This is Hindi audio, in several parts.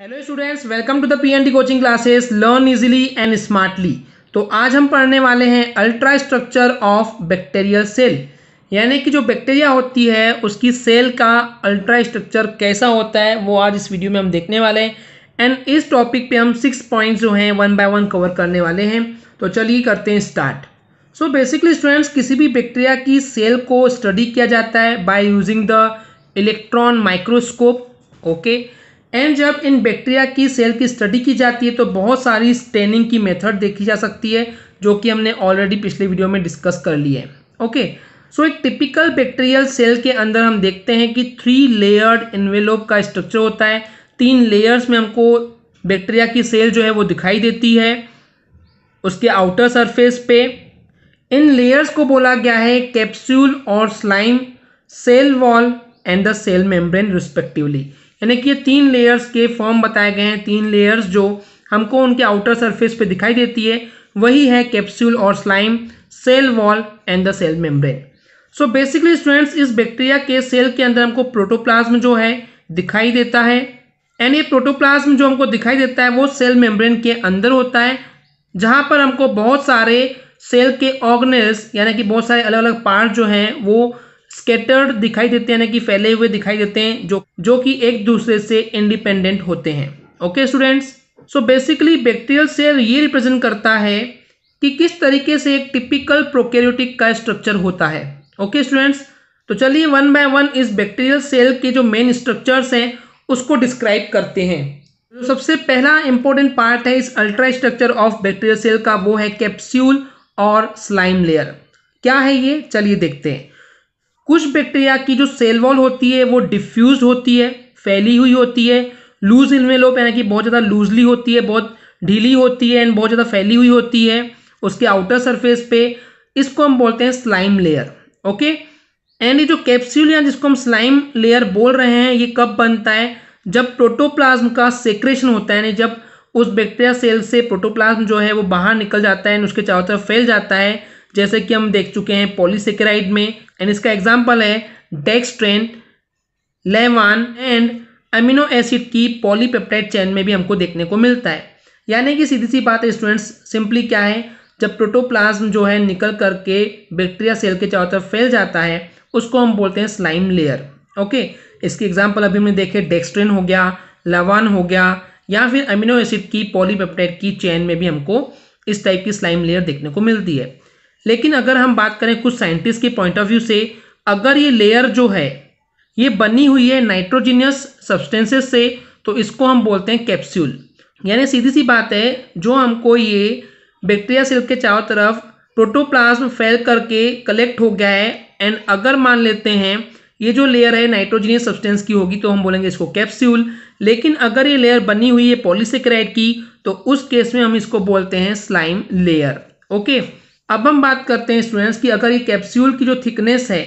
Hello students welcome to the PNT coaching classes learn easily and smartly तो आज हम पढ़ने वाले हैं ultra structure of bacterial cell यानी कि जो बैक्टीरिया होती है उसकी सेल का अल्ट्रा स्ट्रक्चर कैसा होता है वो आज इस वीडियो में हम देखने वाले हैं एंड इस टॉपिक पे हम सिक्स पॉइंट्स जो हैं वन बाय वन कवर करने वाले हैं तो चलिए करते हैं स्टार्ट सो बेसिकली स्टूडेंट्स किसी भी बैक्टीरिया की सेल को स्टडी किया जाता है by using the electron microscope okay okay? And जब इन बैक्टीरिया की सेल की स्टडी की जाती है तो बहुत सारी स्टेनिंग की मेथड देखी जा सकती है जो कि हमने ऑलरेडी पिछले वीडियो में डिस्कस कर ली है ओके सो एक टिपिकल बैक्टीरियल सेल के अंदर हम देखते हैं कि थ्री लेयर्ड इन्वेलोप का स्ट्रक्चर होता है तीन लेयर्स में हमको बैक्टीरिया की सेल जो है वो दिखाई देती है उसके आउटर सरफेस पे इन लेयर्स को बोला गया है कैप्सूल और slime cell wall and the cell membrane respectively यानी कि ये तीन लेयर्स के फॉर्म बताए गए हैं तीन लेयर्स जो हमको उनके आउटर सरफेस पे दिखाई देती है वही है कैप्सूल और slime cell wall and the cell membrane so basically students इस बैक्टीरिया के सेल के अंदर हमको प्रोटोप्लाज्म जो है दिखाई देता है एंड ये प्रोटोप्लाज्म जो हमको दिखाई देता है वो सेल मेम्ब्रेन के अंदर होता है जहाँ पर हमको बहुत सारे सेल के ऑर्गनेल्स यानी कि बहुत सारे अलग अलग पार्ट जो हैं वो स्केटर्ड दिखाई देते हैं ना कि फैले हुए दिखाई देते हैं जो जो कि एक दूसरे से इंडिपेंडेंट होते हैं okay students so basically bacterial cell ये रिप्रेजेंट करता है कि किस तरीके से एक टिपिकल प्रोकैरियोटिक का स्ट्रक्चर होता है ओके स्टूडेंट्स तो चलिए वन बाय वन इस बैक्टीरियल सेल के जो मेन स्ट्रक्चर्स हैं उसको डिस्क्राइब करते हैं जो तो सबसे पहला इंपॉर्टेंट पार्ट है इस ultra structure of bacterial cell का वो है कैप्स्यूल और स्लाइम लेयर क्या है ये चलिए देखते हैं कुछ बैक्टीरिया की जो सेल वॉल होती है वो डिफ्यूज होती है फैली हुई होती है लूज इनवेलोप यानी कि बहुत ज़्यादा लूजली होती है बहुत ढीली होती है एंड बहुत ज़्यादा फैली हुई होती है उसके आउटर सरफेस पे इसको हम बोलते हैं स्लाइम लेयर ओके एंड ये जो कैप्स्यूल या जिसको हम स्लाइम लेयर बोल रहे हैं ये कब बनता है जब प्रोटोप्लाज्म का सेक्रेशन होता है यानी जब उस बैक्टीरिया सेल से प्रोटोप्लाज्म जो है वो बाहर निकल जाता है उसके चारों तरफ फैल जाता है जैसे कि हम देख चुके हैं पॉलीसेक्राइड में एंड इसका एग्जाम्पल है dextran levan and amino acid की पॉलीपेप्टाइड चैन में भी हमको देखने को मिलता है यानी कि सीधी सी बात है स्टूडेंट्स सिंपली क्या है जब प्रोटोप्लाज्म जो है निकल करके बैक्टीरिया सेल के चारों तरफ फैल जाता है उसको हम बोलते हैं स्लाइम लेयर ओके इसकी एग्जाम्पल अभी हमने देखे डेक्सट्रेन हो गया लवान हो गया या फिर अमीनो एसिड की पॉलीपेप्टाइड की चैन में भी हमको इस टाइप की स्लाइम लेयर देखने को मिलती है लेकिन अगर हम बात करें कुछ साइंटिस्ट के पॉइंट ऑफ व्यू से अगर ये लेयर जो है ये बनी हुई है नाइट्रोजीनियस सब्सटेंसेस से तो इसको हम बोलते हैं कैप्स्यूल यानी सीधी सी बात है जो हमको ये बैक्टीरिया सेल के चारों तरफ प्रोटोप्लाज्म फैल करके कलेक्ट हो गया है एंड अगर मान लेते हैं ये जो लेयर है नाइट्रोजीनियस सब्सटेंस की होगी तो हम बोलेंगे इसको कैप्स्यूल लेकिन अगर ये लेयर बनी हुई है पॉलीसेक्राइड की तो उस केस में हम इसको बोलते हैं स्लाइम लेयर ओके अब हम बात करते हैं स्टूडेंट्स की अगर ये कैप्सूल की जो थिकनेस है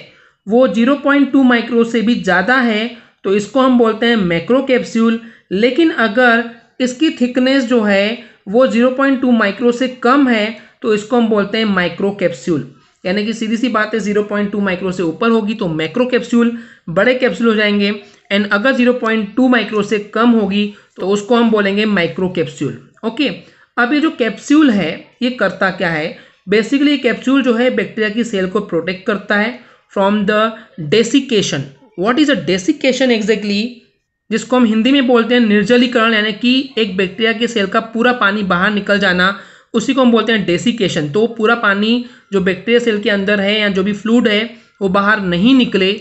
वो 0.2 माइक्रो से भी ज़्यादा है तो इसको हम बोलते हैं मैक्रो कैप्स्यूल लेकिन अगर इसकी थिकनेस जो है वो 0.2 माइक्रो से कम है तो इसको हम बोलते हैं माइक्रो कैप्स्यूल यानी कि सीधी सी बात है टू माइक्रो से ऊपर होगी तो मैक्रो कैप्सूल बड़े कैप्सूल हो जाएंगे एंड अगर टू माइक्रो से कम होगी तो उसको हम बोलेंगे माइक्रो कैप्स्यूल ओके अब ये जो कैप्स्यूल है ये करता क्या है बेसिकली कैप्सूल जो है बैक्टीरिया की सेल को प्रोटेक्ट करता है from the desiccation what is a desiccation exactly जिसको हम हिंदी में बोलते हैं निर्जलीकरण यानी कि एक बैक्टीरिया के सेल का पूरा पानी बाहर निकल जाना उसी को हम बोलते हैं डेसिकेशन तो पूरा पानी जो बैक्टीरिया सेल के अंदर है या जो भी फ्लूड है वो बाहर नहीं निकले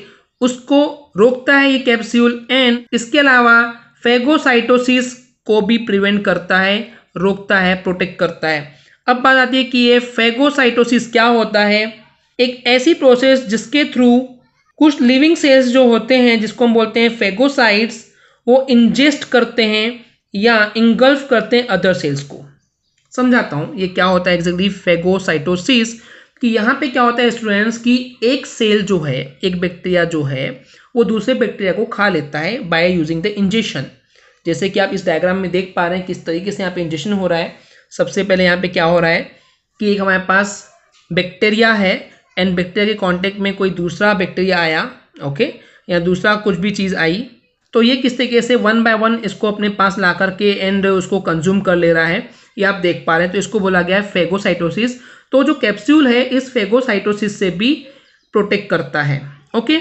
उसको रोकता है ये कैप्सूल एंड इसके अलावा फेगोसाइटोसिस को भी प्रिवेंट करता है रोकता है प्रोटेक्ट करता है अब बात आती है कि ये फेगोसाइटोसिस क्या होता है एक ऐसी प्रोसेस जिसके थ्रू कुछ लिविंग सेल्स जो होते हैं जिसको हम बोलते हैं फेगोसाइट्स वो इंजेस्ट करते हैं या इंगल्फ करते हैं अदर सेल्स को समझाता हूँ ये क्या होता है एग्जैक्टली फेगोसाइटोसिस कि यहाँ पे क्या होता है स्टूडेंट्स कि एक सेल जो है एक बैक्टीरिया जो है वो दूसरे बैक्टीरिया को खा लेता है बाय यूजिंग द इंजेक्शन जैसे कि आप इस डायग्राम में देख पा रहे हैं किस तरीके से यहाँ पे इंजेक्शन हो रहा है सबसे पहले यहाँ पे क्या हो रहा है कि एक हमारे पास बैक्टीरिया है एंड बैक्टीरिया के कांटेक्ट में कोई दूसरा बैक्टीरिया आया ओके या दूसरा कुछ भी चीज़ आई तो ये किस तरीके से वन बाय वन इसको अपने पास ला करके एंड उसको कंज्यूम कर ले रहा है ये आप देख पा रहे हैं तो इसको बोला गया है फेगोसाइटोसिस तो जो कैप्सूल है इस फेगोसाइटोसिस से भी प्रोटेक्ट करता है ओके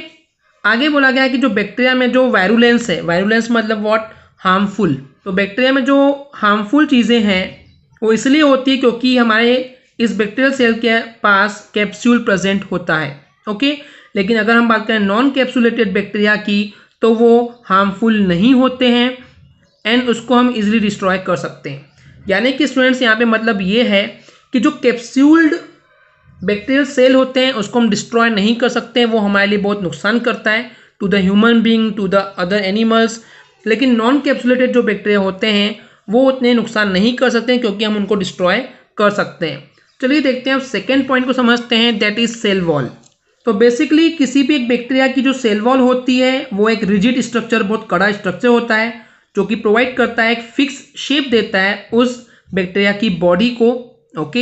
आगे बोला गया है कि जो बैक्टीरिया में जो वायरुलेंस है वायरुलेंस मतलब वॉट हार्मफुल तो बैक्टीरिया में जो हार्मफुल चीज़ें हैं वो इसलिए होती है क्योंकि हमारे इस बैक्टीरियल सेल के पास कैप्सूल प्रेजेंट होता है ओके लेकिन अगर हम बात करें नॉन कैप्सुलेटेड बैक्टीरिया की तो वो हार्मफुल नहीं होते हैं एंड उसको हम इजीली डिस्ट्रॉय कर सकते हैं यानी कि स्टूडेंट्स यहाँ पे मतलब ये है कि जो कैप्सूल्ड बैक्टीरियल सेल होते हैं उसको हम डिस्ट्रॉय नहीं कर सकते हैं वो हमारे लिए बहुत नुकसान करता है to the human being to the other animals लेकिन नॉन कैप्सुलेटेड जो बैक्टीरिया होते हैं वो उतने नुकसान नहीं कर सकते क्योंकि हम उनको डिस्ट्रॉय कर सकते हैं चलिए देखते हैं अब सेकेंड पॉइंट को समझते हैं दैट इज सेल वॉल तो बेसिकली किसी भी एक बैक्टीरिया की जो सेल वॉल होती है वो एक रिजिड स्ट्रक्चर बहुत कड़ा स्ट्रक्चर होता है जो कि प्रोवाइड करता है एक फिक्स शेप देता है उस बैक्टीरिया की बॉडी को ओके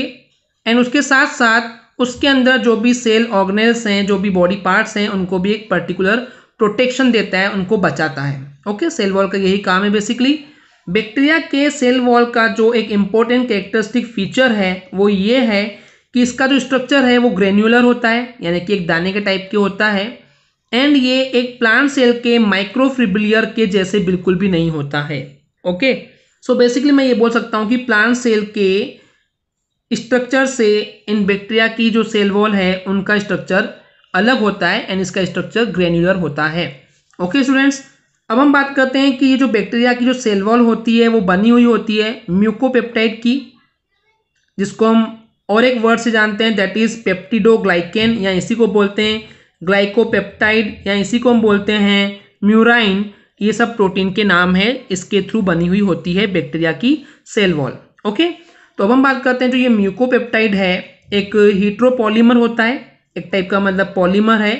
एंड उसके साथ साथ उसके अंदर जो भी सेल ऑर्गेनल्स हैं जो भी बॉडी पार्ट्स हैं उनको भी एक पर्टिकुलर प्रोटेक्शन देता है उनको बचाता है ओके सेल वॉल का यही काम है बेसिकली बैक्टीरिया के सेल वॉल का जो एक इम्पोर्टेंट कैरेक्टरिस्टिक फीचर है वो ये है कि इसका जो स्ट्रक्चर है वो ग्रेन्यूलर होता है यानी कि एक दाने के टाइप के होता है एंड ये एक प्लांट सेल के माइक्रोफ्रिबिलियर के जैसे बिल्कुल भी नहीं होता है ओके सो बेसिकली मैं ये बोल सकता हूँ कि प्लांट सेल के स्ट्रक्चर से इन बैक्टीरिया की जो सेल वॉल है उनका स्ट्रक्चर अलग होता है एंड इसका स्ट्रक्चर ग्रेन्यूलर होता है ओके okay, स्टूडेंट्स अब हम बात करते हैं कि ये जो बैक्टीरिया की जो सेल वॉल होती है वो बनी हुई होती है म्यूकोपेप्टाइड की जिसको हम और एक वर्ड से जानते हैं दैट इज़ पेप्टिडोग्लाइकेन या इसी को बोलते हैं ग्लाइकोपेप्टाइड या इसी को हम बोलते हैं म्यूराइन ये सब प्रोटीन के नाम है इसके थ्रू बनी हुई होती है बैक्टीरिया की सेल वॉल ओके तो अब हम बात करते हैं जो ये म्यूकोपेप्टाइड है एक हीट्रोपोलीमर होता है एक टाइप का मतलब पॉलीमर है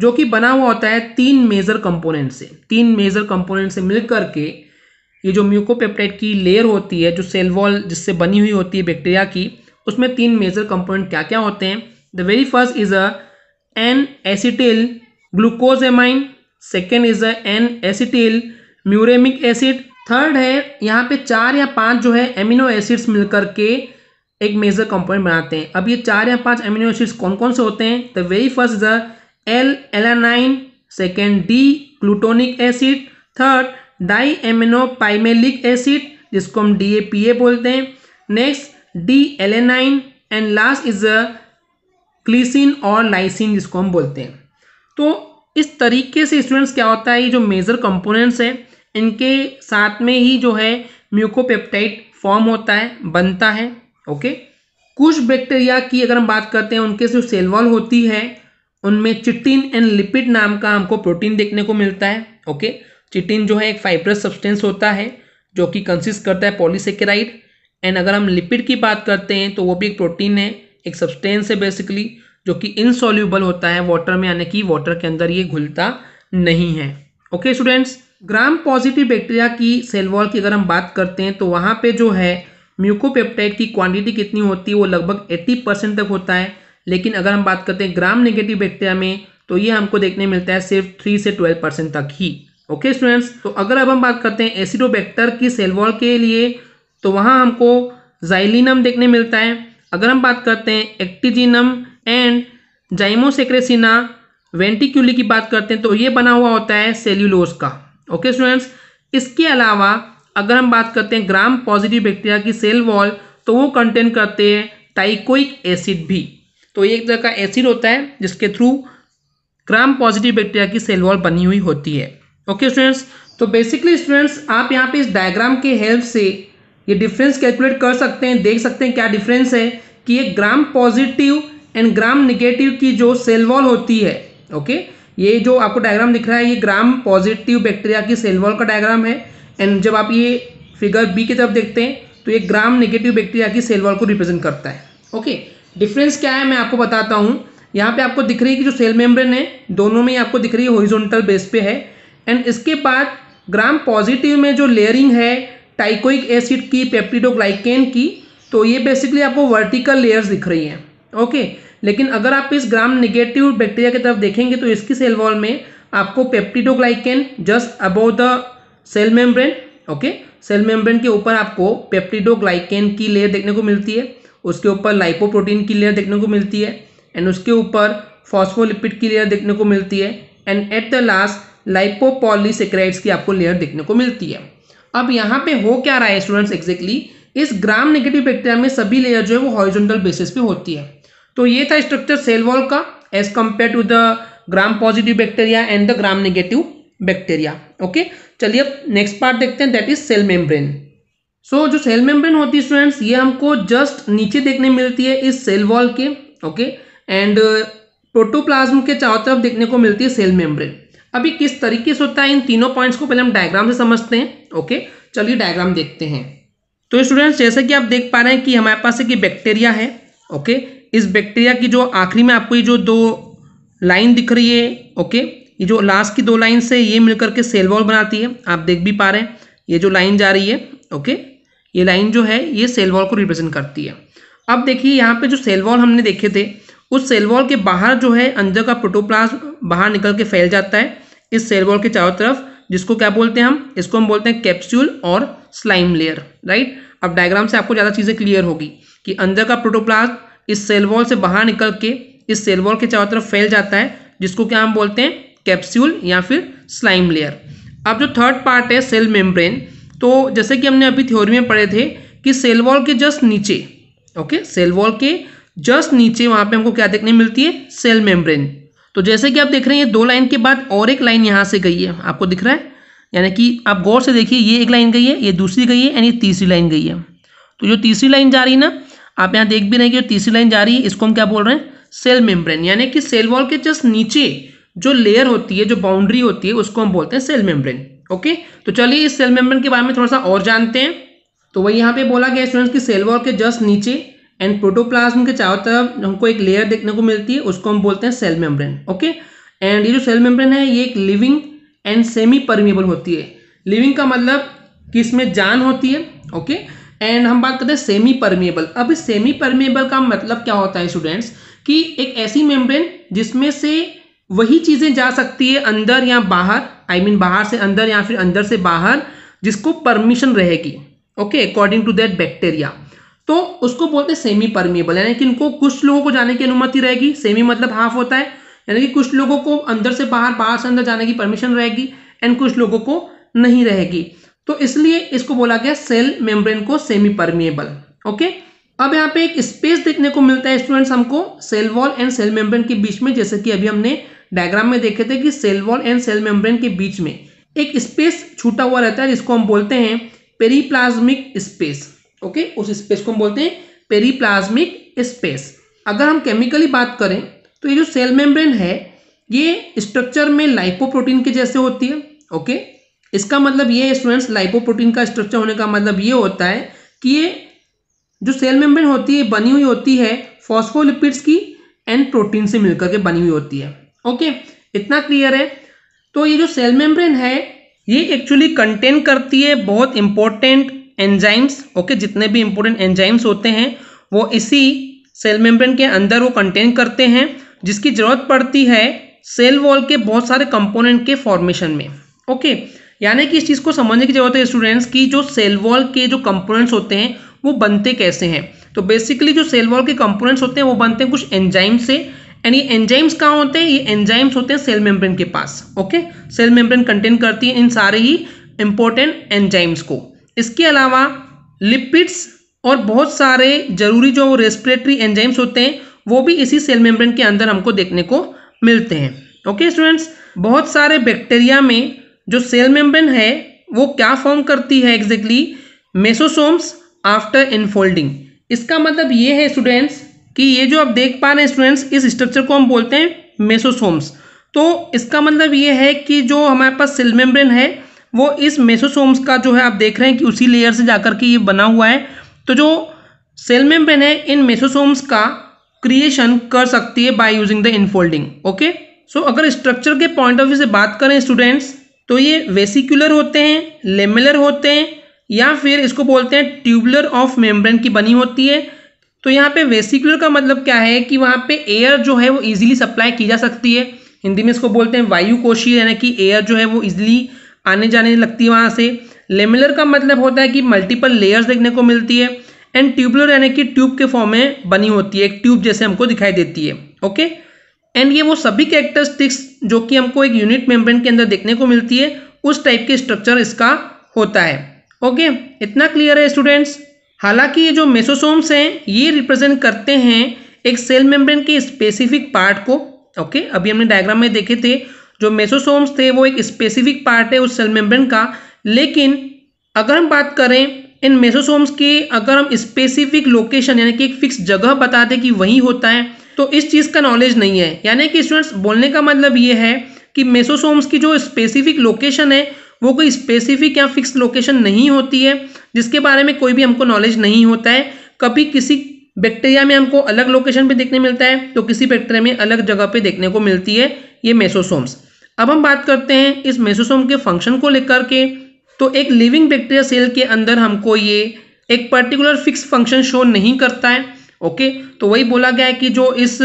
जो कि बना हुआ होता है तीन मेजर कंपोनेंट से तीन मेजर कंपोनेंट से मिल करके ये जो म्यूकोपेप्टाइड की लेयर होती है जो सेल वॉल जिससे बनी हुई होती है बैक्टीरिया की उसमें तीन मेजर कंपोनेंट क्या क्या होते हैं the very first is a N acetyl glucosamine second is a N acetyl muramic acid third है यहाँ पे चार या पांच जो है एमिनो एसिड्स मिलकर के एक मेजर कंपोनेंट बनाते हैं अब ये चार या पांच एमिनो एसिड्स कौन कौन से होते हैं the very first is a L alanine second D glutamic acid third diaminopimelic acid जिसको हम डी ए पी ए बोलते हैं next D alanine and last is a glycine और लाइसिन जिसको हम बोलते हैं तो इस तरीके से स्टूडेंट्स क्या होता है ये जो मेजर कंपोनेंट्स हैं इनके साथ में ही जो है म्यूकोपेप्टाइड फॉर्म होता है बनता है ओके कुछ बैक्टीरिया की अगर हम बात करते हैं उनके से सेलवॉल होती है उनमें चिटिन एंड लिपिड नाम का हमको प्रोटीन देखने को मिलता है ओके चिटिन जो है एक फाइब्रस सब्सटेंस होता है जो कि कंसिस्ट करता है पॉलीसेकेराइड एंड अगर हम लिपिड की बात करते हैं तो वो भी एक प्रोटीन है एक सब्सटेंस है बेसिकली जो कि इनसॉल्यूबल होता है वाटर में यानी कि वाटर के अंदर ये घुलता नहीं है okay students gram positive bacteria की सेल वॉल की अगर हम बात करते हैं तो वहाँ पे जो है म्यूकोपेप्टाइड की क्वांटिटी कितनी होती है वो लगभग 80 परसेंट तक होता है लेकिन अगर हम बात करते हैं ग्राम नेगेटिव बैक्टीरिया में तो ये हमको देखने मिलता है सिर्फ थ्री से ट्वेल्व परसेंट तक ही ओके स्टूडेंट्स तो अगर अब हम बात करते हैं एसिडोबैक्टर की सेलवॉल के लिए तो वहाँ हमको जाइलिनम देखने मिलता है अगर हम बात करते हैं एक्टिजिनम एंड जाइमोसेक्रेसिना वेंटिक्यूली की बात करते हैं तो ये बना हुआ होता है सेल्यूलोज का ओके स्टूडेंट्स इसके अलावा अगर हम बात करते हैं ग्राम पॉजिटिव बैक्टीरिया की सेल वॉल तो वो कंटेन करते हैं टाइकोइक एसिड भी तो ये एक तरह का एसिड होता है जिसके थ्रू ग्राम पॉजिटिव बैक्टीरिया की सेल वॉल बनी हुई होती है ओके स्टूडेंट्स तो बेसिकली स्टूडेंट्स आप यहाँ पे इस डायग्राम के हेल्प से ये डिफरेंस कैलकुलेट कर सकते हैं देख सकते हैं क्या डिफरेंस है कि ये gram positive and gram negative की जो सेल वॉल होती है ओके ये जो आपको डायग्राम दिख रहा है ये ग्राम पॉजिटिव बैक्टीरिया की सेल वॉल का डायग्राम है एंड जब आप ये फिगर बी की तरफ देखते हैं तो ये ग्राम निगेटिव बैक्टीरिया की सेल वॉल को रिप्रेजेंट करता है ओके okay? डिफरेंस क्या है मैं आपको बताता हूँ यहाँ पे आपको दिख रही है कि जो सेल मेम्ब्रेन है दोनों में आपको दिख रही है हॉरिजॉन्टल बेस पे है एंड इसके बाद ग्राम पॉजिटिव में जो लेयरिंग है टाइकोइक एसिड की पेप्टिडोग्लाइकेन की तो ये बेसिकली आपको वर्टिकल लेयर्स दिख रही हैं ओके लेकिन अगर आप इस ग्राम निगेटिव बैक्टीरिया की तरफ देखेंगे तो इसकी सेल वॉल में आपको peptidoglycan just above the cell membrane okay cell membrane के ऊपर आपको पेप्टिडोग्लाइकेन की लेयर देखने को मिलती है उसके ऊपर लाइपोप्रोटीन की लेयर देखने को मिलती है एंड उसके ऊपर फॉस्फोलिपिड की लेयर देखने को मिलती है and at the last lipopolysaccharides की आपको लेयर देखने को मिलती है अब यहाँ पे हो क्या रहा है स्टूडेंट्स एक्जैक्टली इस ग्राम नेगेटिव बैक्टीरिया में सभी लेयर जो है वो हॉरिजॉन्टल बेसिस पे होती है तो ये था स्ट्रक्चर सेल वॉल का as compare to the gram positive bacteria and the gram negative bacteria okay चलिए अब नेक्स्ट पार्ट देखते हैं that is cell membrane so so, जो सेल मेम्ब्रेन होती है स्टूडेंट्स ये हमको जस्ट नीचे देखने मिलती है इस सेल वॉल के ओके एंड प्रोटोप्लाज्म के चारों तरफ देखने को मिलती है सेल मेम्ब्रेन अभी किस तरीके से होता है इन तीनों पॉइंट्स को पहले हम डायग्राम से समझते हैं ओके चलिए डायग्राम देखते हैं तो स्टूडेंट्स जैसे कि आप देख पा रहे हैं कि हमारे पास एक बैक्टीरिया है ओके इस बैक्टीरिया की जो आखिरी में आपको ये जो दो लाइन दिख रही है ओके ये जो लास्ट की दो लाइन से ये मिलकर के सेल वॉल बनाती है आप देख भी पा रहे हैं ये जो लाइन जा रही है ओके ये लाइन जो है ये सेल वॉल को रिप्रेजेंट करती है अब देखिए यहाँ पे जो सेल वॉल हमने देखे थे उस सेल वॉल के बाहर जो है अंदर का प्रोटोप्लाज बाहर निकल के फैल जाता है इस सेल वॉल के चारों तरफ जिसको क्या बोलते हैं हम इसको हम बोलते हैं कैप्सूल और स्लाइम लेयर राइट अब डायग्राम से आपको ज़्यादा चीज़ें क्लियर होगी कि अंदर का प्रोटोप्लाज इस सेल वॉल से बाहर निकल के इस सेल वॉल के चारों तरफ फैल जाता है जिसको क्या हम बोलते हैं कैप्सूल या फिर स्लाइम लेयर अब जो थर्ड पार्ट है सेल मेम्ब्रेन तो जैसे कि हमने अभी थ्योरी में पढ़े थे कि सेल वॉल के जस्ट नीचे ओके सेल वॉल के जस्ट नीचे वहाँ पे हमको क्या देखने मिलती है सेल मेम्ब्रेन तो जैसे कि आप देख रहे हैं ये दो लाइन के बाद और एक लाइन यहाँ से गई है आपको दिख रहा है यानी कि आप गौर से देखिए ये एक लाइन गई है ये दूसरी गई है एंड ये तीसरी लाइन गई है तो जो तीसरी लाइन जा रही है ना आप यहाँ देख भी रहे हैं कि जो तीसरी लाइन जा रही है इसको हम क्या बोल रहे हैं सेल मेम्ब्रेन यानी कि सेल वॉल के जस्ट नीचे जो लेयर होती है जो बाउंड्री होती है उसको हम बोलते हैं सेल मेम्ब्रेन ओके तो चलिए इस सेल मेम्ब्रेन के बारे में थोड़ा सा और जानते हैं तो वही यहाँ पे बोला गया स्टूडेंट्स कि सेल वॉल के जस्ट नीचे एंड प्रोटोप्लाज्म के चारों तरफ हमको एक लेयर देखने को मिलती है उसको हम बोलते हैं सेल मेम्ब्रेन ओके एंड ये जो सेल मेम्ब्रेन है ये एक लिविंग एंड सेमी परमिएबल होती है लिविंग का मतलब कि इसमें जान होती है ओके एंड हम बात करते हैं सेमी परमिएबल अब इस सेमी परमिएबल का मतलब क्या होता है स्टूडेंट्स कि एक ऐसी मेम्ब्रेन जिसमें से वही चीज़ें जा सकती है अंदर या बाहर आई I मीन mean बाहर से अंदर या फिर अंदर से बाहर जिसको परमिशन रहेगी okay according to that bacteria तो उसको बोलते हैं सेमी परमिएबल यानी कि इनको कुछ लोगों को जाने की अनुमति रहेगी सेमी मतलब हाफ होता है यानी कि कुछ लोगों को अंदर से बाहर बाहर से अंदर जाने की परमिशन रहेगी एंड कुछ लोगों को नहीं रहेगी तो इसलिए इसको बोला गया सेल मेम्ब्रेन को सेमी परमिएबल ओके अब यहाँ पे एक स्पेस देखने को मिलता है स्टूडेंट्स हमको cell wall and cell membrane के बीच में जैसे कि अभी हमने डायग्राम में देखे थे कि cell wall and cell membrane के बीच में एक स्पेस छूटा हुआ रहता है जिसको हम बोलते हैं पेरीप्लाज्मिक स्पेस ओके उस स्पेस को हम बोलते हैं पेरीप्लाज्मिक स्पेस अगर हम केमिकली बात करें तो ये जो सेल मेम्ब्रेन है ये स्ट्रक्चर में लाइपोप्रोटीन के जैसे होती है ओके इसका मतलब ये स्टूडेंट्स लाइपोप्रोटीन का स्ट्रक्चर होने का मतलब ये होता है कि ये जो सेल मेम्ब्रेन होती है बनी हुई होती है फॉस्फोलिपिड्स की एंड प्रोटीन से मिलकर के बनी हुई होती है ओके इतना क्लियर है तो ये जो सेल मेम्ब्रेन है ये एक्चुअली कंटेन करती है बहुत इंपॉर्टेंट एंजाइम्स ओके जितने भी इंपॉर्टेंट एंजाइम्स होते हैं वो इसी सेल मेम्ब्रेन के अंदर वो कंटेन करते हैं जिसकी ज़रूरत पड़ती है सेल वॉल के बहुत सारे कंपोनेंट के फॉर्मेशन में ओके यानी कि इस चीज़ को समझने की ज़रूरत है स्टूडेंट्स की जो सेल वॉल के जो कंपोनेंट्स होते हैं वो बनते कैसे हैं तो बेसिकली जो सेल वॉल के कंपोनेंट्स होते हैं वो बनते हैं कुछ एंजाइम से एंड ये एंजाइम्स कहाँ होते हैं ये एंजाइम्स होते हैं सेल मेम्ब्रेन के पास ओके सेल मेम्ब्रेन कंटेन करती है इन सारे ही इंपॉर्टेंट एंजाइम्स को इसके अलावा लिपिड्स और बहुत सारे जरूरी जो रेस्पिरेटरी एंजाइम्स होते हैं वो भी इसी सेल मेम्ब्रेन के अंदर हमको देखने को मिलते हैं ओके स्टूडेंट्स बहुत सारे बैक्टीरिया में जो सेल मेम्ब्रेन है वो क्या फॉर्म करती है एग्जैक्टली मेसोसोम्स आफ्टर इनफोल्डिंग इसका मतलब ये है स्टूडेंट्स कि ये जो आप देख पा रहे हैं स्टूडेंट्स इस स्ट्रक्चर को हम बोलते हैं मेसोसोम्स तो इसका मतलब ये है कि जो हमारे पास सेल मेम्ब्रेन है वो इस मेसोसोम्स का जो है आप देख रहे हैं कि उसी लेयर से जाकर के ये बना हुआ है तो जो सेल मेम्ब्रेन है इन मेसोसोम्स का क्रिएशन कर सकती है by using the infolding okay so अगर स्ट्रक्चर के पॉइंट ऑफ व्यू से बात करें स्टूडेंट्स तो ये वेसिकुलर होते हैं लेमुलर होते हैं या फिर इसको बोलते हैं ट्यूबुलर ऑफ मेम्ब्रेन की बनी होती है तो यहाँ पे वेसिकुलर का मतलब क्या है कि वहाँ पे एयर जो है वो इजीली सप्लाई की जा सकती है हिंदी में इसको बोलते हैं वायु कोशी यानी कि एयर जो है वो इजीली आने जाने लगती है वहाँ से लेमिलर का मतलब होता है कि मल्टीपल लेयर्स देखने को मिलती है एंड ट्यूबुलर यानी कि ट्यूब के फॉर्म में बनी होती है एक ट्यूब जैसे हमको दिखाई देती है ओके एंड ये वो सभी कैरेक्टरिस्टिक्स जो कि हमको एक यूनिट मेम्ब्रेन के अंदर देखने को मिलती है उस टाइप के स्ट्रक्चर इसका होता है ओके इतना क्लियर है स्टूडेंट्स हालांकि ये जो मेसोसोम्स हैं ये रिप्रेजेंट करते हैं एक सेल मेम्ब्रेन के स्पेसिफिक पार्ट को ओके अभी हमने डायग्राम में देखे थे जो मेसोसोम्स थे वो एक स्पेसिफिक पार्ट है उस सेल मेम्ब्रेन का लेकिन अगर हम बात करें इन मेसोसोम्स के अगर हम स्पेसिफिक लोकेशन यानी कि एक फिक्स जगह बता दें कि वहीं होता है तो इस चीज़ का नॉलेज नहीं है यानी कि स्टूडेंट्स बोलने का मतलब ये है कि मेसोसोम्स की जो स्पेसिफिक लोकेशन है वो कोई स्पेसिफिक या फिक्स लोकेशन नहीं होती है जिसके बारे में कोई भी हमको नॉलेज नहीं होता है कभी किसी बैक्टीरिया में हमको अलग लोकेशन पे देखने मिलता है तो किसी बैक्टीरिया में अलग जगह पे देखने को मिलती है ये मेसोसोम्स अब हम बात करते हैं इस मेसोसोम के फंक्शन को लेकर के तो एक लिविंग बैक्टीरिया सेल के अंदर हमको ये एक पर्टिकुलर फिक्स फंक्शन शो नहीं करता है ओके तो वही बोला गया है कि जो इस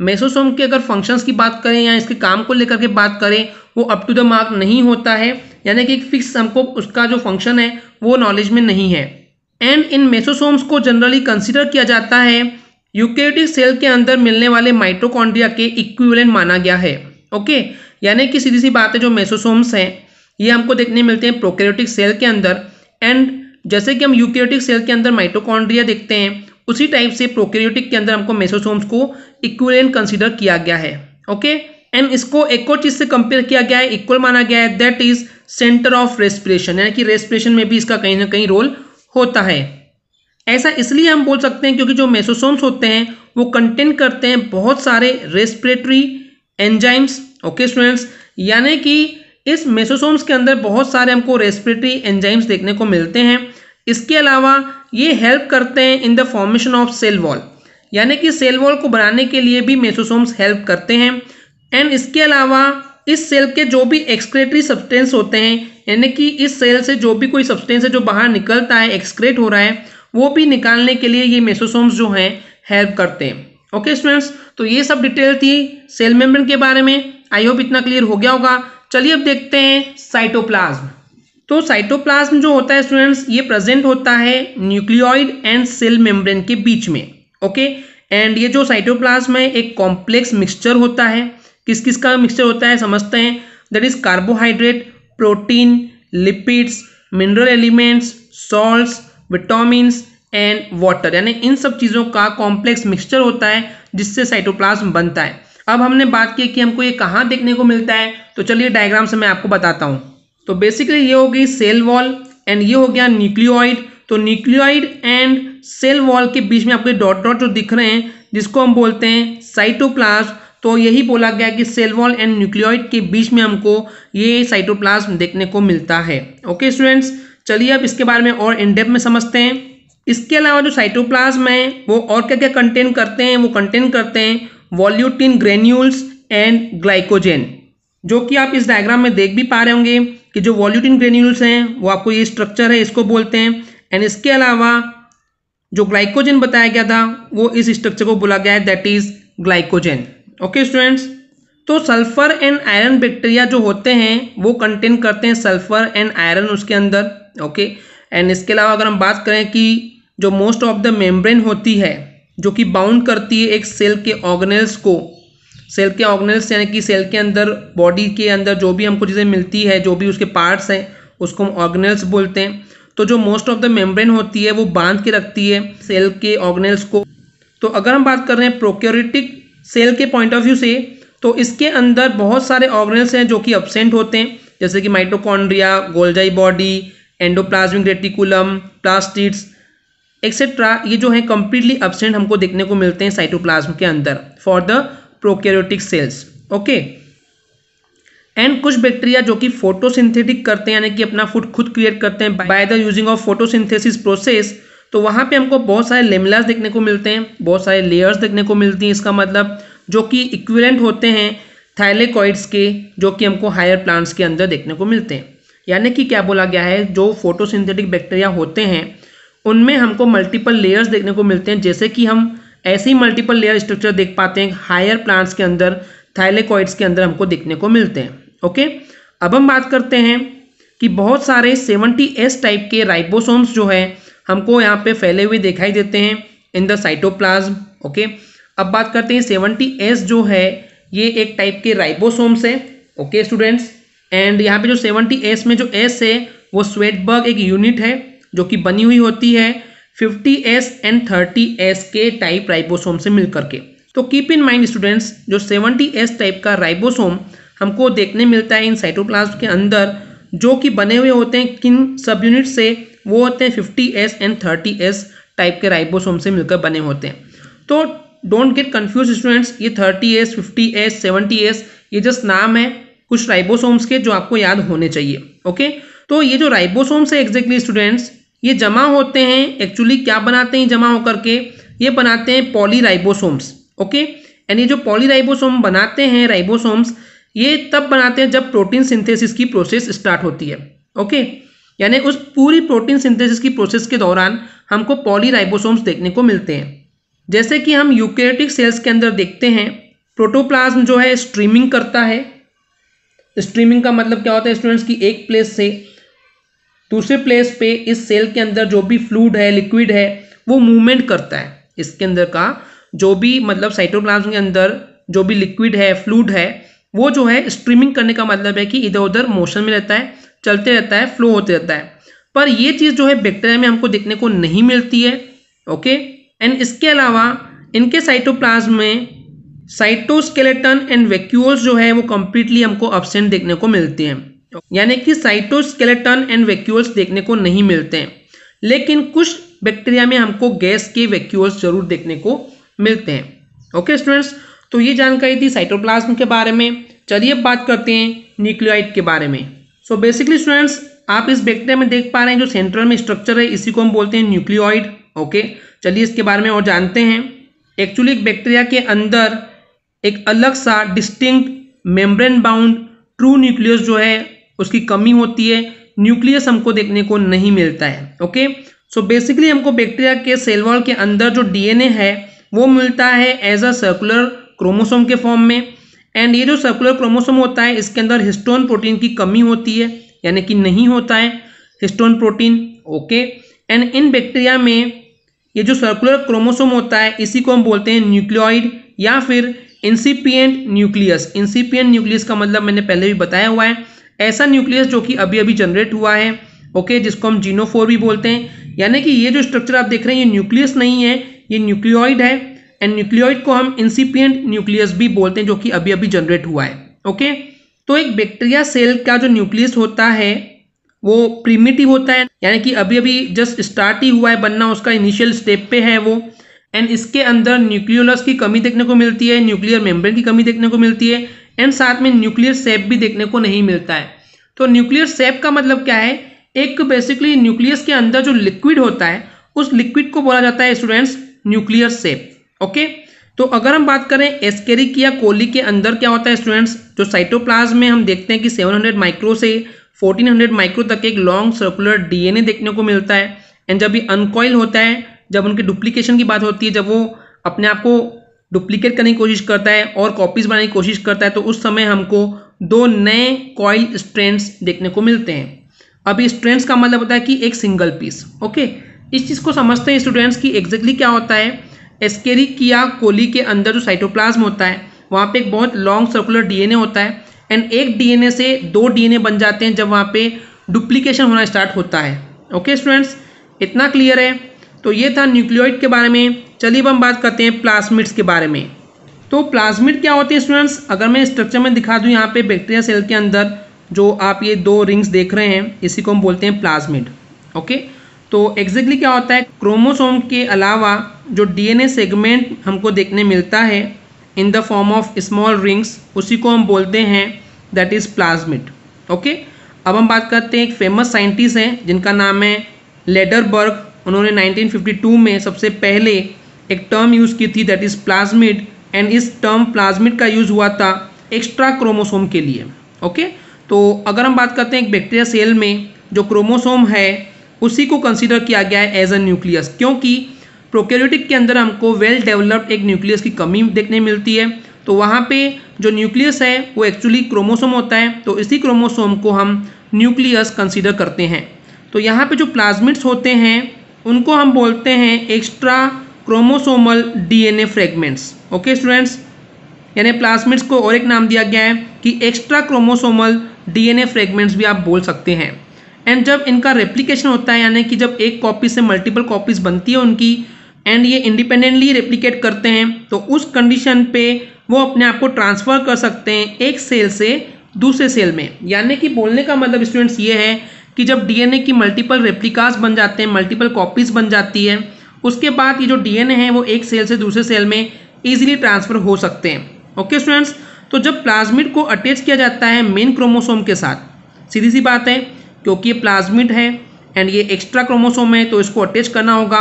मेसोसोम के अगर फंक्शंस की बात करें या इसके काम को लेकर के बात करें वो अप टू द मार्क नहीं होता है यानी कि एक फिक्स हमको उसका जो फंक्शन है वो नॉलेज में नहीं है एंड इन मेसोसोम्स को जनरली कंसिडर किया जाता है यूकेटिक सेल के अंदर मिलने वाले माइट्रोकॉन्ड्रिया के इक्विवेलेंट माना गया है ओके यानी कि सीधी सी बात है जो मेसोसोम्स हैं ये हमको देखने मिलते हैं प्रोकैरियोटिक सेल के अंदर एंड जैसे कि हम यूकेटिक सेल के अंदर माइट्रोकॉन्ड्रिया देखते हैं उसी टाइप से प्रोक्रियोटिक के अंदर हमको मेसोसोम्स को इक्वलेंट कंसिडर किया गया है ओके एंड इसको एक और चीज़ से कंपेयर किया गया है इक्वल माना गया है that is centre of respiration यानी कि रेस्पिरेशन में भी इसका कहीं ना कहीं रोल होता है ऐसा इसलिए हम बोल सकते हैं क्योंकि जो मेसोसोम्स होते हैं वो कंटेन करते हैं बहुत सारे रेस्पिरेटरी एंजाइम्स ओके स्टूडेंट्स यानी कि इस मेसोसोम्स के अंदर बहुत सारे हमको रेस्पिरेटरी एंजाइम्स देखने को मिलते हैं इसके अलावा ये हेल्प करते हैं in the formation of cell wall यानी कि सेल वॉल को बनाने के लिए भी मेसोसोम्स हेल्प करते हैं एंड इसके अलावा इस सेल के जो भी एक्सक्रेटरी सब्सटेंस होते हैं यानी कि इस सेल से जो भी कोई सब्सटेंस है जो बाहर निकलता है एक्सक्रेट हो रहा है वो भी निकालने के लिए ये मेसोसोम्स जो हैं हेल्प करते हैं ओके स्टूडेंट्स तो ये सब डिटेल थी सेल मेम्ब्रेन के बारे में आई होप इतना क्लियर हो गया होगा चलिए अब देखते हैं साइटोप्लाज्म तो साइटोप्लाज्म जो होता है स्टूडेंट्स ये प्रेजेंट होता है न्यूक्लियोइड एंड सेल मेम्ब्रेन के बीच में ओके एंड ये जो साइटोप्लाज्म है एक कॉम्प्लेक्स मिक्सचर होता है किस किस का मिक्सचर होता है समझते हैं that is carbohydrate protein lipids mineral elements salts vitamin and water यानी इन सब चीज़ों का कॉम्प्लेक्स मिक्सचर होता है जिससे साइटोप्लाज्म बनता है अब हमने बात की कि हमको ये कहाँ देखने को मिलता है तो चलिए डायग्राम से मैं आपको बताता हूँ तो बेसिकली ये हो गई सेल वॉल एंड ये हो गया न्यूक्लियोइड तो न्यूक्लियोइड एंड सेल वॉल के बीच में आपके डॉट डॉट जो दिख रहे हैं जिसको हम बोलते हैं साइटोप्लास्ट तो यही बोला गया कि सेल वॉल एंड न्यूक्लियोइड के बीच में हमको ये साइटोप्लाज्म देखने को मिलता है ओके स्टूडेंट्स चलिए अब इसके बारे में और इनडेप में समझते हैं इसके अलावा जो साइटोप्लाज्म है वो और क्या क्या कंटेन करते हैं वो कंटेन करते हैं वॉल्यूटिन ग्रेन्यूल्स एंड ग्लाइकोजेन जो कि आप इस डायग्राम में देख भी पा रहे होंगे कि जो वॉल्यूटिन ग्रेन्यूल्स हैं वो आपको ये स्ट्रक्चर है इसको बोलते हैं एंड इसके अलावा जो ग्लाइकोजन बताया गया था वो इस स्ट्रक्चर को बोला गया है that is glycogen okay students तो सल्फर एंड आयरन बैक्टीरिया जो होते हैं वो कंटेन करते हैं सल्फर एंड आयरन उसके अंदर ओके एंड इसके अलावा अगर हम बात करें कि जो मोस्ट ऑफ द मेम्ब्रेन होती है जो कि बाउंड करती है एक सेल के ऑर्गेनल्स को सेल के ऑर्गेनल्स यानी कि सेल के अंदर बॉडी के अंदर जो भी हमको चीज़ें मिलती है जो भी उसके पार्ट्स हैं उसको हम ऑर्गेनल्स बोलते हैं तो जो मोस्ट ऑफ द मेम्ब्रेन होती है वो बांध के रखती है सेल के ऑर्गेनल्स को तो अगर हम बात कर रहे हैं प्रोक्योरिटिक सेल के पॉइंट ऑफ व्यू से तो इसके अंदर बहुत सारे ऑर्गेनल्स हैं जो कि अपसेंट होते हैं जैसे कि mitochondria Golgi body endoplasmic reticulum plastids etcetera ये जो है कम्प्लीटली अपसेंट हमको देखने को मिलते हैं साइटोप्लाज्म के अंदर for the prokaryotic cells okay and कुछ बैक्टीरिया जो कि फोटोसिंथेटिक करते हैं यानी कि अपना फूड खुद क्रिएट करते हैं by the using of photosynthesis process तो वहाँ पे हमको बहुत सारे लेमलास देखने को मिलते हैं बहुत सारे लेयर्स देखने को मिलती हैं इसका मतलब जो कि इक्विलेंट होते हैं थाइलेकॉइड्स के जो कि हमको हायर प्लांट्स के अंदर देखने को मिलते हैं यानी कि क्या बोला गया है जो फोटोसिंथेटिक बैक्टीरिया होते हैं उनमें हमको मल्टीपल लेयर्स देखने को मिलते हैं जैसे कि हम ऐसे ही मल्टीपल लेयर स्ट्रक्चर देख पाते हैं हायर प्लांट्स के अंदर थाइलेकॉइड्स के अंदर हमको देखने को मिलते हैं ओके अब हम बात करते हैं कि बहुत सारे सेवनटी एस टाइप के राइबोसोम्स जो है हमको यहाँ पे फैले हुए दिखाई देते हैं इन द साइटोप्लाज्म ओके अब बात करते हैं सेवनटी एस जो है ये एक टाइप के राइबोसोम्स है ओके स्टूडेंट्स एंड यहाँ पे जो सेवनटी एस में जो एस है वो स्वेटबर्ग एक यूनिट है जो कि बनी हुई होती है 50s एंड 30s के टाइप राइबोसोम से मिलकर के तो कीप इन माइंड स्टूडेंट्स जो 70s टाइप का राइबोसोम हमको देखने मिलता है इन साइटोप्लाज्म के अंदर जो कि बने हुए होते हैं किन सब यूनिट से वो होते हैं 50s एंड 30s टाइप के राइबोसोम से मिलकर बने होते हैं तो डोंट गेट कन्फ्यूज स्टूडेंट्स ये 30s 50s 70s ये जस्ट नाम है कुछ राइबोसोम्स के जो आपको याद होने चाहिए ओके तो ये जो राइबोसोम्स है एग्जैक्टली स्टूडेंट्स ये जमा होते हैं एक्चुअली क्या बनाते हैं जमा होकर के ये बनाते हैं पॉलीराइबोसोम्स ओके एंड ये जो पॉलीराइबोसोम बनाते हैं राइबोसोम्स ये तब बनाते हैं जब प्रोटीन सिंथेसिस की प्रोसेस स्टार्ट होती है ओके यानी उस पूरी प्रोटीन सिंथेसिस की प्रोसेस के दौरान हमको पॉलीराइबोसोम्स देखने को मिलते हैं जैसे कि हम यूकेरेटिक सेल्स के अंदर देखते हैं प्रोटोप्लाज्म जो है स्ट्रीमिंग करता है स्ट्रीमिंग का मतलब क्या होता है स्टूडेंट्स की एक प्लेस से दूसरे प्लेस पे इस सेल के अंदर जो भी फ्लूड है लिक्विड है वो मूवमेंट करता है इसके अंदर का जो भी मतलब साइटोप्लाज्म के अंदर जो भी लिक्विड है फ्लूड है वो जो है स्ट्रीमिंग करने का मतलब है कि इधर उधर मोशन में रहता है चलते रहता है फ्लो होते रहता है पर ये चीज़ जो है बैक्टीरिया में हमको देखने को नहीं मिलती है ओके एंड इसके अलावा इनके साइटोप्लाज्म में साइटोस्केलेटन एंड वैक्यूल्स जो है वो कम्प्लीटली हमको अपसेंट देखने को मिलती हैं यानी कि साइटोस्केलेटन एंड वैक्यूल्स देखने को नहीं मिलते हैं लेकिन कुछ बैक्टीरिया में हमको गैस के वैक्यूल्स जरूर देखने को मिलते हैं ओके स्टूडेंट्स तो ये जानकारी थी साइटोप्लाज्म के बारे में चलिए अब बात करते हैं न्यूक्लियोइड के बारे में सो बेसिकली स्टूडेंट्स आप इस बैक्टीरिया में देख पा रहे हैं जो सेंट्रल में स्ट्रक्चर है इसी को हम बोलते हैं न्यूक्लियोइड ओके चलिए इसके बारे में और जानते हैं एक्चुअली एक बैक्टीरिया के अंदर एक अलग सा distinct membrane bound true nucleus जो है उसकी कमी होती है न्यूक्लियस हमको देखने को नहीं मिलता है ओके सो बेसिकली हमको बैक्टीरिया के सेलवॉल के अंदर जो डीएनए है वो मिलता है एज अ सर्कुलर क्रोमोसोम के फॉर्म में एंड ये जो सर्कुलर क्रोमोसोम होता है इसके अंदर हिस्टोन प्रोटीन की कमी होती है यानी कि नहीं होता है हिस्टोन प्रोटीन ओके एंड इन बैक्टीरिया में ये जो सर्कुलर क्रोमोसोम होता है इसी को हम बोलते हैं न्यूक्लियोइड या फिर इंसिपियंट न्यूक्लियस इंसिपियंट न्यूक्लियस का मतलब मैंने पहले भी बताया हुआ है ऐसा न्यूक्लियस जो कि अभी अभी जनरेट हुआ है ओके जिसको हम जीनोफोर भी बोलते हैं यानी कि ये जो स्ट्रक्चर आप देख रहे हैं ये न्यूक्लियस नहीं है ये न्यूक्लियोइड है एंड न्यूक्लियोइड को हम इंसिपियंट न्यूक्लियस भी बोलते हैं जो कि अभी अभी जनरेट हुआ है ओके तो एक बैक्टीरिया सेल का जो न्यूक्लियस होता है वो प्रीमिटिव होता है यानी कि अभी अभी जस्ट स्टार्ट ही हुआ है बनना उसका इनिशियल स्टेप पे है वो एंड इसके अंदर न्यूक्लियोलस की कमी देखने को मिलती है न्यूक्लियर मेम्ब्रेन की कमी देखने को मिलती है एंड साथ में न्यूक्लियर सेप भी देखने को नहीं मिलता है तो न्यूक्लियर सेप का मतलब क्या है एक बेसिकली न्यूक्लियस के अंदर जो लिक्विड होता है उस लिक्विड को बोला जाता है स्टूडेंट्स न्यूक्लियर सेप ओके तो अगर हम बात करें एस्केरिक या कोली के अंदर क्या होता है स्टूडेंट्स जो साइटोप्लाज्म में हम देखते हैं कि 700 माइक्रो से 1400 माइक्रो तक एक लॉन्ग सर्कुलर डीएनए देखने को मिलता है एंड जब ये अनकॉइल होता है जब उनके डुप्लीकेशन की बात होती है जब वो अपने आप को डुप्लीकेट करने की कोशिश करता है और कॉपीज़ बनाने की कोशिश करता है तो उस समय हमको दो नए कॉयल स्ट्रेंड्स देखने को मिलते हैं अभी स्ट्रेंड्स का मतलब होता है कि एक सिंगल पीस ओके इस चीज़ को समझते हैं स्टूडेंट्स कि एग्जैक्टली क्या होता है किया कोली के अंदर जो साइटोप्लाज्म होता है वहाँ पे एक बहुत लॉन्ग सर्कुलर डीएनए होता है एंड एक डीएनए से दो डीएनए बन जाते हैं जब वहाँ पे डुप्लीकेशन होना स्टार्ट होता है ओके स्टूडेंट्स इतना क्लियर है तो ये था न्यूक्लियोइड के बारे में चलिए अब हम बात करते हैं प्लाज्मिड्स के बारे में तो प्लाज्मिड क्या होते हैं स्टूडेंट्स अगर मैं स्ट्रक्चर में दिखा दूँ यहाँ पे बैक्टीरिया सेल के अंदर जो आप ये दो रिंग्स देख रहे हैं इसी को हम बोलते हैं प्लाज्मिड ओके तो एग्जैक्टली क्या होता है क्रोमोसोम के अलावा जो डीएनए सेगमेंट हमको देखने मिलता है in the form of small rings उसी को हम बोलते हैं दैट इज़ प्लाज्मिड ओके अब हम बात करते हैं एक फेमस साइंटिस्ट हैं जिनका नाम है लेडरबर्ग उन्होंने नाइनटीन में सबसे पहले एक टर्म यूज़ की थी दैट इज़ प्लाज्मिड एंड इस टर्म प्लाज्मिड का यूज़ हुआ था एक्स्ट्रा क्रोमोसोम के लिए ओके तो अगर हम बात करते हैं एक बैक्टीरिया सेल में जो क्रोमोसोम है उसी को कंसिडर किया गया है एज अ न्यूक्लियस क्योंकि प्रोकैरियोटिक के अंदर हमको वेल डेवलप्ड एक न्यूक्लियस की कमी देखने मिलती है तो वहाँ पे जो न्यूक्लियस है वो एक्चुअली क्रोमोसोम होता है तो इसी क्रोमोसोम को हम न्यूक्लियस कंसीडर करते हैं तो यहाँ पे जो प्लाज्मिड्स होते हैं उनको हम बोलते हैं extra chromosomal DNA fragments okay students यानी प्लास्मिड्स को और एक नाम दिया गया है कि एक्स्ट्रा क्रोमोसोमल डीएनए फ्रेगमेंट्स भी आप बोल सकते हैं एंड जब इनका रेप्लीकेशन होता है यानी कि जब एक कॉपी से मल्टीपल कॉपीज बनती है उनकी एंड ये इंडिपेंडेंटली रेप्लीकेट करते हैं तो उस कंडीशन पे वो अपने आप को ट्रांसफ़र कर सकते हैं एक सेल से दूसरे सेल में यानी कि बोलने का मतलब स्टूडेंट्स ये है कि जब डीएनए की मल्टीपल रेप्लिकास बन जाते हैं मल्टीपल कॉपीज़ बन जाती है उसके बाद ये जो डीएनए है वो एक सेल से दूसरे सेल में ईजिली ट्रांसफर हो सकते हैं ओके स्टूडेंट्स तो जब प्लाज्मिड को अटैच किया जाता है मेन क्रोमोसोम के साथ सीधी सी बात है क्योंकि ये प्लाज्मिड है एंड ये एक्स्ट्रा क्रोमोसोम है तो इसको अटैच करना होगा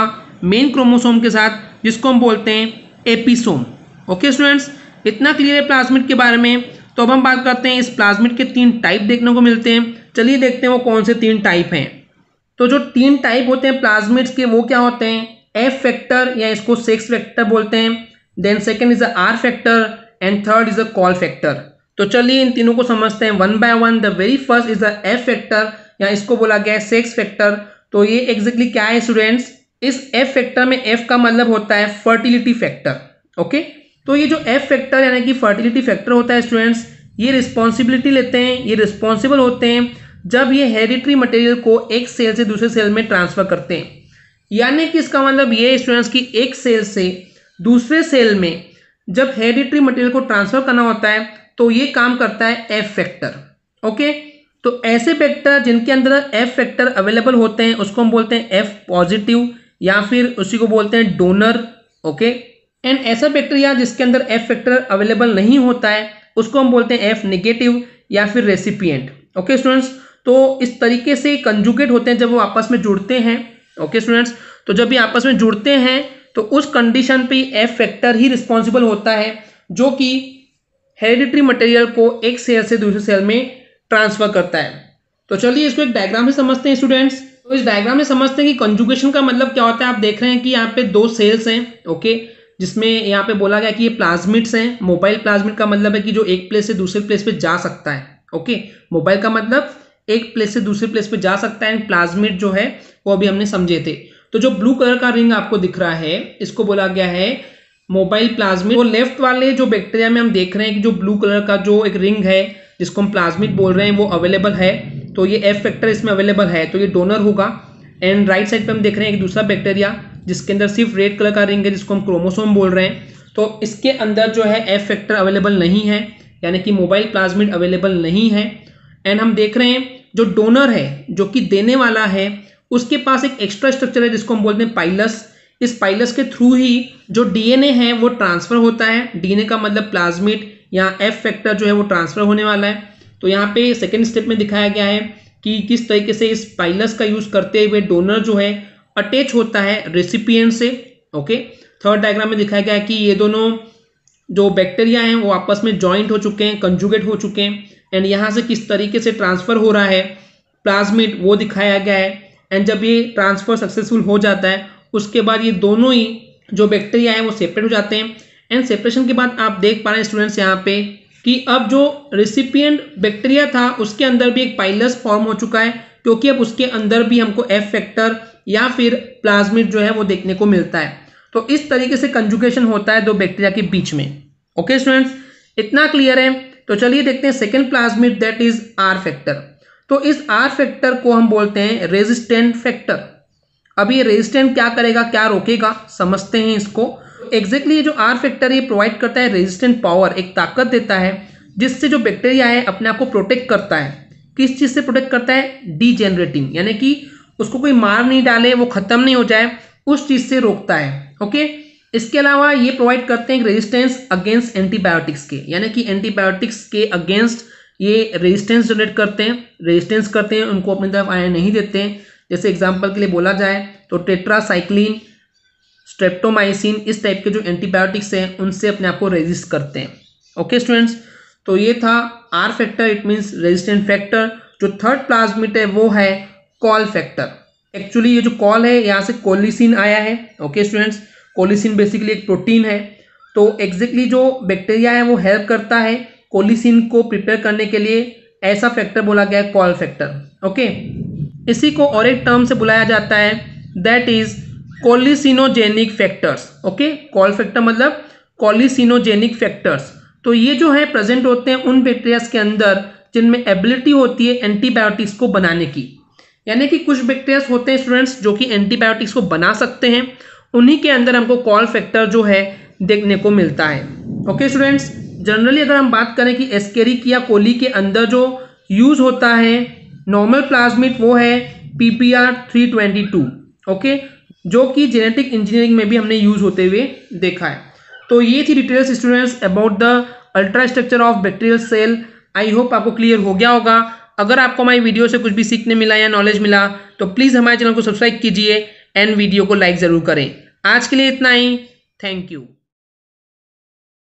मेन क्रोमोसोम के साथ जिसको हम बोलते हैं एपिसोम ओके स्टूडेंट्स इतना क्लियर है प्लाज्मिड के बारे में तो अब हम बात करते हैं इस प्लाज्मिड के तीन टाइप देखने को मिलते हैं चलिए देखते हैं वो कौन से तीन टाइप हैं तो जो तीन टाइप होते हैं प्लाज्मिड्स के वो क्या होते हैं एफ फैक्टर या इसको सेक्स फैक्टर बोलते हैं then second is a R factor and third is a col factor तो चलिए इन तीनों को समझते हैं one by one the very first is the F factor या इसको बोला गया है सेक्स फैक्टर तो ये एग्जैक्टली क्या है स्टूडेंट्स इस एफ फैक्टर में एफ का मतलब होता है फर्टिलिटी फैक्टर ओके तो ये जो एफ फैक्टर यानी कि फर्टिलिटी फैक्टर होता है स्टूडेंट्स ये रिस्पॉन्सिबिलिटी लेते हैं ये रिस्पॉन्सिबल होते हैं जब ये हेरिटरी मटेरियल को एक सेल से दूसरे सेल में ट्रांसफर करते हैं यानी कि इसका मतलब ये स्टूडेंट्स की एक सेल से दूसरे सेल में जब हेरिडिटरी मटेरियल को ट्रांसफर करना होता है तो ये काम करता है एफ फैक्टर ओके तो ऐसे फैक्टर जिनके अंदर एफ फैक्टर अवेलेबल होते हैं उसको हम बोलते हैं एफ पॉजिटिव या फिर उसी को बोलते हैं डोनर ओके एंड ऐसा बैक्टीरिया जिसके अंदर एफ फैक्टर अवेलेबल नहीं होता है उसको हम बोलते हैं एफ निगेटिव या फिर रेसिपियंट ओके स्टूडेंट्स तो इस तरीके से कंजुगेट होते हैं जब वो आपस में जुड़ते हैं ओके स्टूडेंट्स तो जब ये आपस में जुड़ते हैं तो उस कंडीशन पे एफ फैक्टर ही रिस्पॉन्सिबल होता है जो कि हेरिडिटरी मटेरियल को एक सेल से दूसरे सेल में ट्रांसफर करता है तो चलिए इसको एक डायग्राम से समझते हैं स्टूडेंट्स तो इस डायग्राम में समझते हैं कि कंजुगेशन का मतलब क्या होता है आप देख रहे हैं कि यहाँ पे दो सेल्स हैं ओके जिसमें यहाँ पे बोला गया कि ये प्लाज्मिट्स हैं मोबाइल प्लाज्मिट का मतलब है कि जो एक प्लेस से दूसरे प्लेस पे जा सकता है ओके मोबाइल का मतलब एक प्लेस से दूसरे प्लेस पे जा सकता है एंड प्लाज्मिट जो है वो अभी हमने समझे थे तो जो ब्लू कलर का रिंग आपको दिख रहा है इसको बोला गया है मोबाइल प्लाज्मिट वो लेफ्ट वाले जो बैक्टीरिया में हम देख रहे हैं कि जो ब्लू कलर का जो एक रिंग है जिसको हम प्लाज्मिट बोल रहे हैं वो अवेलेबल है तो ये एफ फैक्टर इसमें अवेलेबल है तो ये डोनर होगा एंड राइट साइड पर हम देख रहे हैं एक दूसरा बैक्टेरिया जिसके अंदर सिर्फ रेड कलर का रिंग है जिसको हम क्रोमोसोम बोल रहे हैं तो इसके अंदर जो है एफ फैक्टर अवेलेबल नहीं है यानी कि मोबाइल प्लाज्मिट अवेलेबल नहीं है एंड हम देख रहे हैं जो डोनर है जो कि देने वाला है उसके पास एक एक्स्ट्रा स्ट्रक्चर है जिसको हम बोलते हैं पाइलस इस पाइलस के थ्रू ही जो डीएनए है वो ट्रांसफर होता है डीएनए का मतलब प्लाज्मिट या एफ फैक्टर जो है वो ट्रांसफर होने वाला है तो यहाँ पे सेकेंड स्टेप में दिखाया गया है कि किस तरीके से इस पाइलस का यूज करते हुए डोनर जो है अटैच होता है रेसिपियंट से ओके थर्ड डायग्राम में दिखाया गया है कि ये दोनों जो बैक्टीरिया हैं वो आपस में ज्वाइंट हो चुके हैं कंजुगेट हो चुके हैं एंड यहाँ से किस तरीके से ट्रांसफ़र हो रहा है प्लाज्मिट वो दिखाया गया है एंड जब ये ट्रांसफ़र सक्सेसफुल हो जाता है उसके बाद ये दोनों ही जो बैक्टीरिया है वो सेपरेट हो जाते हैं एंड सेपरेशन के बाद आप देख पा रहे हैं स्टूडेंट्स यहाँ पे कि अब जो रिसिपियंट बैक्टीरिया था उसके अंदर भी एक पाइलस फॉर्म हो चुका है क्योंकि अब उसके अंदर भी हमको एफ फैक्टर या फिर प्लाज्मिट जो है वो देखने को मिलता है तो इस तरीके से कंजुकेशन होता है दो बैक्टीरिया के बीच में ओके स्टूडेंट्स इतना क्लियर है तो चलिए देखते हैं second plasmid that is R factor तो इस आर फैक्टर को हम बोलते हैं रेजिस्टेंट फैक्टर अब ये रेजिस्टेंट क्या करेगा क्या रोकेगा समझते हैं इसको एग्जैक्टली ये जो आर फैक्टर ये प्रोवाइड करता है रेजिस्टेंट पावर एक ताकत देता है जिससे जो बैक्टीरिया है अपने आप को प्रोटेक्ट करता है किस चीज़ से प्रोटेक्ट करता है डीजेनरेटिंग यानी कि उसको कोई मार नहीं डाले वो ख़त्म नहीं हो जाए उस चीज़ से रोकता है ओके इसके अलावा ये प्रोवाइड करते हैं रेजिस्टेंस अगेंस्ट एंटीबायोटिक्स के यानी कि एंटीबायोटिक्स के अगेंस्ट ये रेजिस्टेंस जनरेट करते हैं रेजिस्टेंस करते हैं उनको अपनी तरफ आया नहीं देते हैं जैसे एग्जाम्पल के लिए बोला जाए तो टेट्रासाइक्लिन स्ट्रेप्टोमाइसिन इस टाइप के जो एंटीबायोटिक्स हैं उनसे अपने आप को रेजिस्ट करते हैं ओके स्टूडेंट्स तो ये था R factor it means resistant factor जो थर्ड प्लाज्मिट है वो है कॉल फैक्टर एक्चुअली ये जो कॉल है यहाँ से कोलिसिन आया है ओके स्टूडेंट्स कोलिसिन बेसिकली एक प्रोटीन है तो एग्जैक्टली जो बैक्टीरिया है वो हेल्प करता है कोलिसिन को प्रिपेयर करने के लिए ऐसा फैक्टर बोला गया है कॉल फैक्टर ओके इसी को और एक टर्म से बुलाया जाता है that is colicinogenic factors okay col factor मतलब कोलिसिनोजेनिक फैक्टर्स तो ये जो है प्रेजेंट होते हैं उन बैक्टीरियाज के अंदर जिनमें एबिलिटी होती है एंटीबायोटिक्स को बनाने की यानी कि कुछ बैक्टीरियाज होते हैं स्टूडेंट्स जो कि एंटीबायोटिक्स को बना सकते हैं उन्हीं के अंदर हमको कॉल फैक्टर जो है देखने को मिलता है ओके स्टूडेंट्स जनरली अगर हम बात करें कि किया कोली के अंदर जो यूज़ होता है नॉर्मल प्लाज्मिट वो है P P R three twenty two okay जो कि जेनेटिक इंजीनियरिंग में भी हमने यूज़ होते हुए देखा है तो ये थी details students about the ultra structure of bacterial cell I hope आपको क्लियर हो गया होगा अगर आपको हमारी वीडियो से कुछ भी सीखने मिला या नॉलेज मिला तो प्लीज़ हमारे चैनल को सब्सक्राइब कीजिए एंड वीडियो को लाइक ज़रूर करें आज के लिए इतना ही थैंक यू